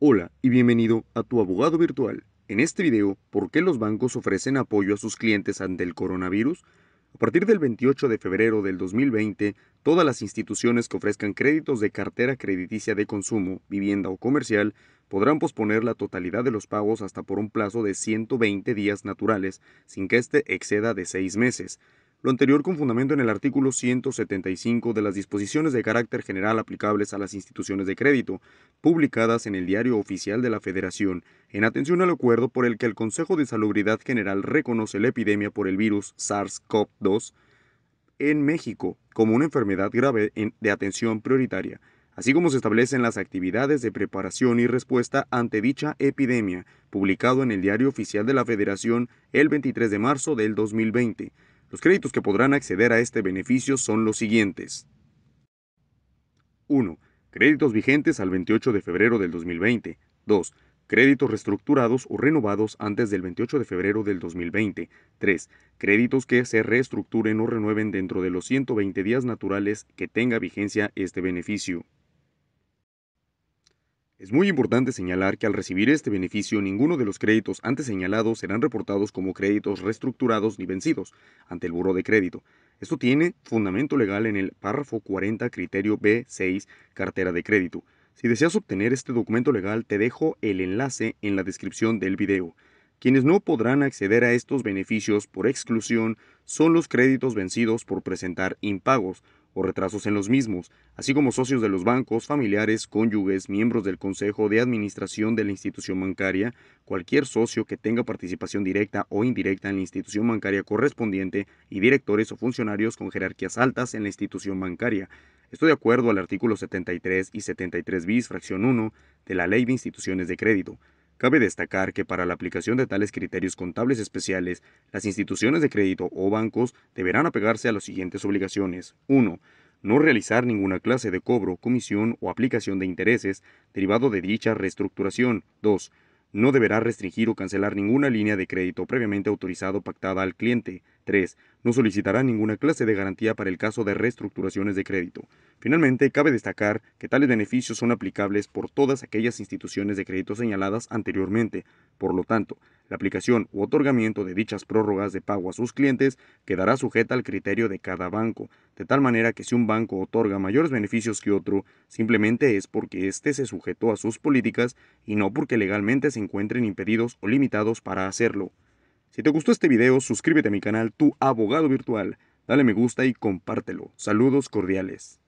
Hola y bienvenido a tu abogado virtual. En este video, ¿por qué los bancos ofrecen apoyo a sus clientes ante el coronavirus? A partir del 28 de febrero del 2020, todas las instituciones que ofrezcan créditos de cartera crediticia de consumo, vivienda o comercial podrán posponer la totalidad de los pagos hasta por un plazo de 120 días naturales, sin que éste exceda de seis meses lo anterior con fundamento en el artículo 175 de las disposiciones de carácter general aplicables a las instituciones de crédito, publicadas en el Diario Oficial de la Federación, en atención al acuerdo por el que el Consejo de Salubridad General reconoce la epidemia por el virus SARS-CoV-2 en México como una enfermedad grave de atención prioritaria, así como se establecen las actividades de preparación y respuesta ante dicha epidemia, publicado en el Diario Oficial de la Federación el 23 de marzo del 2020 los créditos que podrán acceder a este beneficio son los siguientes. 1. Créditos vigentes al 28 de febrero del 2020. 2. Créditos reestructurados o renovados antes del 28 de febrero del 2020. 3. Créditos que se reestructuren o renueven dentro de los 120 días naturales que tenga vigencia este beneficio. Es muy importante señalar que al recibir este beneficio ninguno de los créditos antes señalados serán reportados como créditos reestructurados ni vencidos ante el Buró de Crédito. Esto tiene fundamento legal en el párrafo 40, criterio B6, cartera de crédito. Si deseas obtener este documento legal, te dejo el enlace en la descripción del video. Quienes no podrán acceder a estos beneficios por exclusión son los créditos vencidos por presentar impagos o retrasos en los mismos, así como socios de los bancos, familiares, cónyuges, miembros del Consejo de Administración de la institución bancaria, cualquier socio que tenga participación directa o indirecta en la institución bancaria correspondiente y directores o funcionarios con jerarquías altas en la institución bancaria. Esto de acuerdo al artículo 73 y 73 bis, fracción 1 de la Ley de Instituciones de Crédito. Cabe destacar que para la aplicación de tales criterios contables especiales, las instituciones de crédito o bancos deberán apegarse a las siguientes obligaciones. 1. No realizar ninguna clase de cobro, comisión o aplicación de intereses derivado de dicha reestructuración. 2. No deberá restringir o cancelar ninguna línea de crédito previamente autorizado pactada al cliente. 3. No solicitará ninguna clase de garantía para el caso de reestructuraciones de crédito. Finalmente, cabe destacar que tales beneficios son aplicables por todas aquellas instituciones de crédito señaladas anteriormente. Por lo tanto, la aplicación u otorgamiento de dichas prórrogas de pago a sus clientes quedará sujeta al criterio de cada banco, de tal manera que si un banco otorga mayores beneficios que otro, simplemente es porque éste se sujetó a sus políticas y no porque legalmente se encuentren impedidos o limitados para hacerlo. Si te gustó este video, suscríbete a mi canal Tu Abogado Virtual, dale me gusta y compártelo. Saludos cordiales.